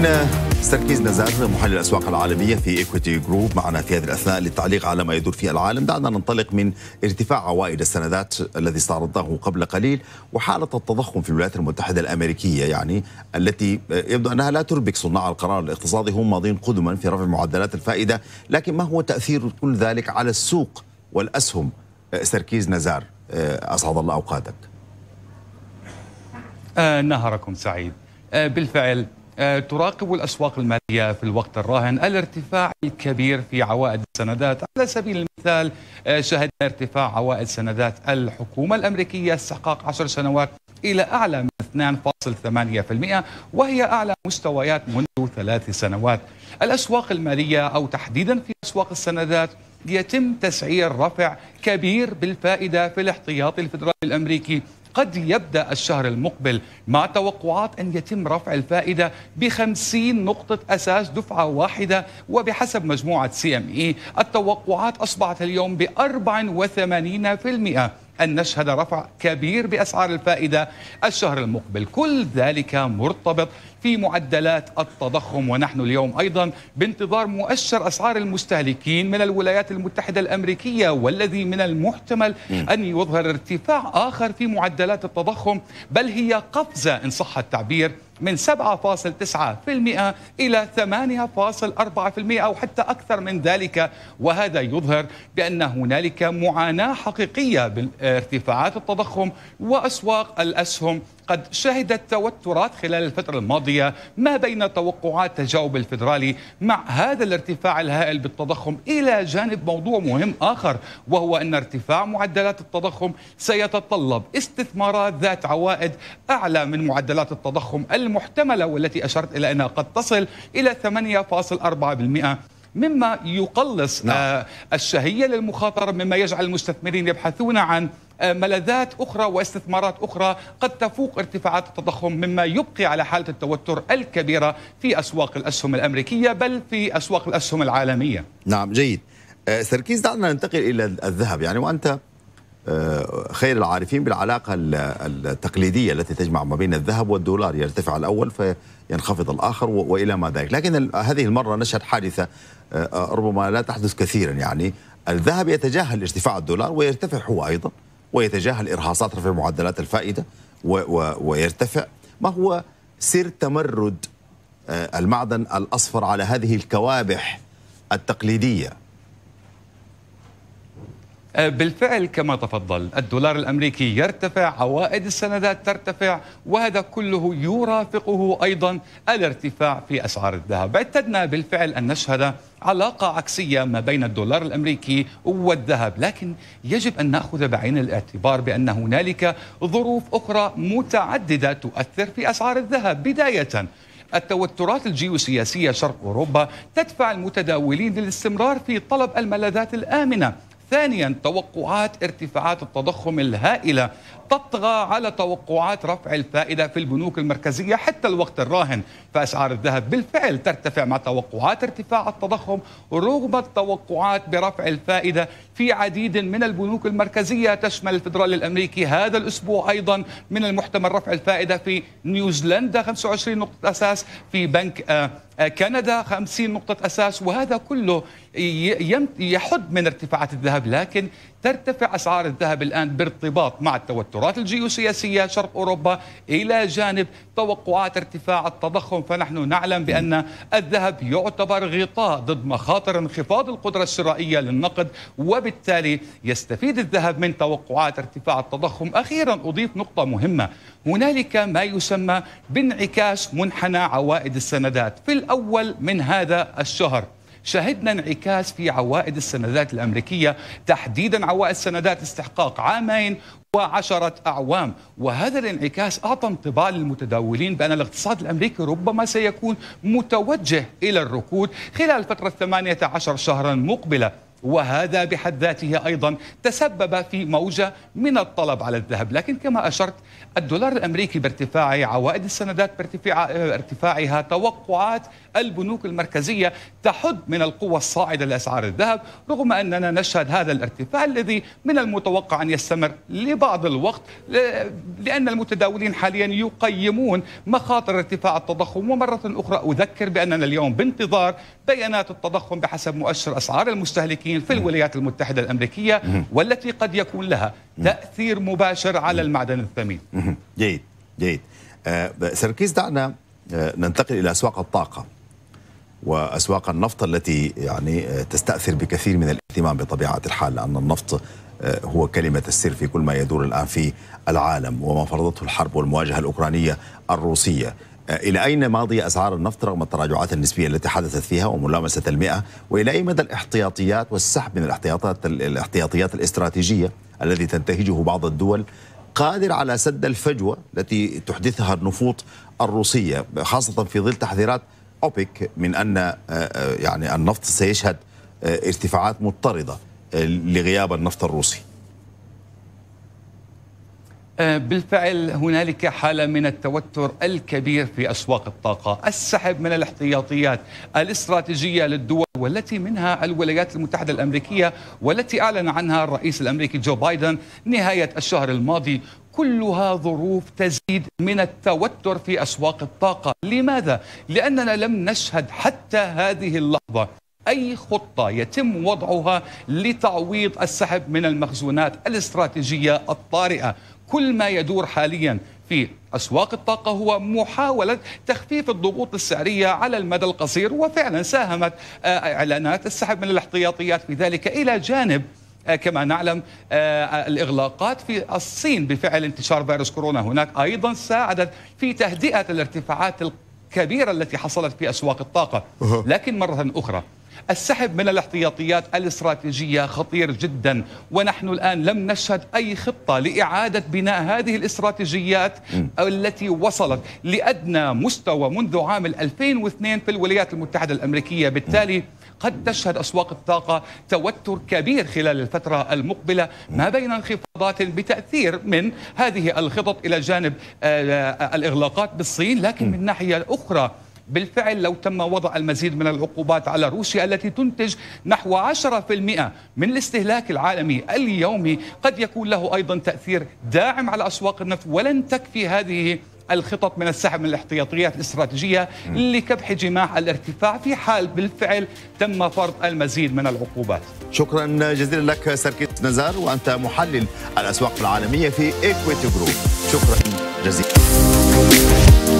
من سركيز نزار محلل الاسواق العالميه في ايكويتي جروب معنا في هذه الاثناء للتعليق على ما يدور في العالم دعنا ننطلق من ارتفاع عوائد السندات الذي استعرضناه قبل قليل وحاله التضخم في الولايات المتحده الامريكيه يعني التي يبدو انها لا تربك صناع القرار الاقتصادي هم ماضين قدما في رفع معدلات الفائده لكن ما هو تاثير كل ذلك على السوق والاسهم سركيز نزار آه، اسعد الله اوقاتك آه، نهاركم سعيد آه، بالفعل آه، تراقب الأسواق المالية في الوقت الراهن الارتفاع الكبير في عوائد السندات على سبيل المثال آه، شهدنا ارتفاع عوائد سندات الحكومة الأمريكية استحقاق عشر سنوات إلى أعلى 2.8% وهي أعلى مستويات منذ ثلاث سنوات الأسواق المالية أو تحديدا في أسواق السندات يتم تسعير رفع كبير بالفائدة في الاحتياط الفدرالي الأمريكي قد يبدأ الشهر المقبل مع توقعات أن يتم رفع الفائدة بخمسين نقطة أساس دفعة واحدة وبحسب مجموعة سي ام اي التوقعات أصبحت اليوم ب 84% أن نشهد رفع كبير بأسعار الفائدة الشهر المقبل كل ذلك مرتبط في معدلات التضخم ونحن اليوم أيضا بانتظار مؤشر أسعار المستهلكين من الولايات المتحدة الأمريكية والذي من المحتمل أن يظهر ارتفاع آخر في معدلات التضخم بل هي قفزة إن صح التعبير من 7.9% إلى 8.4% أو حتى أكثر من ذلك وهذا يظهر بأن هنالك معاناة حقيقية بارتفاعات التضخم وأسواق الأسهم قد شهدت توترات خلال الفترة الماضية ما بين توقعات تجاوب الفيدرالي مع هذا الارتفاع الهائل بالتضخم إلى جانب موضوع مهم آخر وهو أن ارتفاع معدلات التضخم سيتطلب استثمارات ذات عوائد أعلى من معدلات التضخم المحتملة والتي أشرت إلى أنها قد تصل إلى 8.4% مما يقلص نعم. آه، الشهية للمخاطرة مما يجعل المستثمرين يبحثون عن آه، ملذات أخرى واستثمارات أخرى قد تفوق ارتفاعات التضخم مما يبقي على حالة التوتر الكبيرة في أسواق الأسهم الأمريكية بل في أسواق الأسهم العالمية نعم جيد آه، سركيز دعنا ننتقل إلى الذهب يعني وأنت آه، خير العارفين بالعلاقة التقليدية التي تجمع ما بين الذهب والدولار يرتفع الأول فينخفض الآخر وإلى ما ذلك لكن هذه المرة نشهد حادثة آه، آه، ربما لا تحدث كثيرا يعني الذهب يتجاهل ارتفاع الدولار ويرتفع هو أيضا ويتجاهل إرهاصات رفع معدلات الفائدة و ويرتفع ما هو سر تمرد المعدن الأصفر على هذه الكوابح التقليدية أه، بالفعل كما تفضل الدولار الامريكي يرتفع عوائد السندات ترتفع وهذا كله يرافقه ايضا الارتفاع في اسعار الذهب اعتدنا بالفعل ان نشهد علاقه عكسيه ما بين الدولار الامريكي والذهب لكن يجب ان ناخذ بعين الاعتبار بان هنالك ظروف اخرى متعدده تؤثر في اسعار الذهب بدايه التوترات الجيوسياسيه شرق اوروبا تدفع المتداولين للاستمرار في طلب الملاذات الامنه ثانيا توقعات ارتفاعات التضخم الهائلة تطغى على توقعات رفع الفائدة في البنوك المركزية حتى الوقت الراهن فأسعار الذهب بالفعل ترتفع مع توقعات ارتفاع التضخم رغم التوقعات برفع الفائدة في عديد من البنوك المركزية تشمل الفدرالي الأمريكي هذا الأسبوع أيضا من المحتمل رفع الفائدة في نيوزيلندا 25 نقطة أساس في بنك آه، آه، كندا 50 نقطة أساس وهذا كله يحد من ارتفاعات الذهب لكن ترتفع أسعار الذهب الآن بارتباط مع التوتر التوترات الجيوسياسية شرق أوروبا إلى جانب توقعات ارتفاع التضخم فنحن نعلم بأن الذهب يعتبر غطاء ضد مخاطر انخفاض القدرة الشرائية للنقد وبالتالي يستفيد الذهب من توقعات ارتفاع التضخم أخيرا أضيف نقطة مهمة هنالك ما يسمى بانعكاس منحنى عوائد السندات في الأول من هذا الشهر شهدنا انعكاس في عوائد السندات الأمريكية تحديدا عوائد سندات استحقاق عامين وعشرة أعوام وهذا الانعكاس أعطى انطباع للمتداولين بأن الاقتصاد الأمريكي ربما سيكون متوجه إلى الركود خلال فترة 18 شهرا مقبلة وهذا بحد ذاته ايضا تسبب في موجه من الطلب على الذهب، لكن كما اشرت الدولار الامريكي بارتفاعه، عوائد السندات بارتفاعها، توقعات البنوك المركزيه تحد من القوه الصاعده لاسعار الذهب، رغم اننا نشهد هذا الارتفاع الذي من المتوقع ان يستمر لبعض الوقت لان المتداولين حاليا يقيمون مخاطر ارتفاع التضخم، ومره اخرى اذكر باننا اليوم بانتظار بيانات التضخم بحسب مؤشر اسعار المستهلكين الامريكيين في الولايات المتحده الامريكيه والتي قد يكون لها تاثير مباشر على المعدن الثمين. جيد جيد. آه، سركيز دعنا آه، ننتقل الى اسواق الطاقه واسواق النفط التي يعني آه، تستاثر بكثير من الاهتمام بطبيعه الحال لان النفط هو كلمة السر في كل ما يدور الآن في العالم وما فرضته الحرب والمواجهة الأوكرانية الروسية إلى أين ماضي أسعار النفط رغم التراجعات النسبية التي حدثت فيها وملامسة المئة وإلى أي مدى الاحتياطيات والسحب من الاحتياطات الاحتياطيات الاستراتيجية الذي تنتهجه بعض الدول قادر على سد الفجوة التي تحدثها النفوط الروسية خاصة في ظل تحذيرات أوبك من أن آه، آه، يعني النفط سيشهد آه، ارتفاعات مضطردة لغياب النفط الروسي آه، بالفعل هنالك حاله من التوتر الكبير في اسواق الطاقه، السحب من الاحتياطيات الاستراتيجيه للدول والتي منها الولايات المتحده الامريكيه والتي اعلن عنها الرئيس الامريكي جو بايدن نهايه الشهر الماضي، كلها ظروف تزيد من التوتر في اسواق الطاقه، لماذا؟ لاننا لم نشهد حتى هذه اللحظه أي خطة يتم وضعها لتعويض السحب من المخزونات الاستراتيجية الطارئة كل ما يدور حاليا في أسواق الطاقة هو محاولة تخفيف الضغوط السعرية على المدى القصير وفعلا ساهمت آه، إعلانات السحب من الاحتياطيات في ذلك إلى جانب آه، كما نعلم آه، الإغلاقات في الصين بفعل انتشار فيروس كورونا هناك أيضا ساعدت في تهدئة الارتفاعات الكبيرة التي حصلت في أسواق الطاقة لكن مرة أخرى السحب من الاحتياطيات الاستراتيجية خطير جدا ونحن الآن لم نشهد أي خطة لإعادة بناء هذه الاستراتيجيات التي وصلت لأدنى مستوى منذ عام 2002 في الولايات المتحدة الأمريكية بالتالي قد تشهد أسواق الطاقة توتر كبير خلال الفترة المقبلة ما بين انخفاضات بتأثير من هذه الخطط إلى جانب آه، آه، الإغلاقات بالصين لكن من ناحية أخرى بالفعل لو تم وضع المزيد من العقوبات على روسيا التي تنتج نحو 10% من الاستهلاك العالمي اليومي قد يكون له أيضا تأثير داعم على أسواق النفط ولن تكفي هذه الخطط من السحب من الاحتياطيات الاستراتيجية لكبح جماح الارتفاع في حال بالفعل تم فرض المزيد من العقوبات شكرا جزيلا لك سركيت نزار وأنت محلل الأسواق العالمية في إكويتي جروب شكرا جزيلا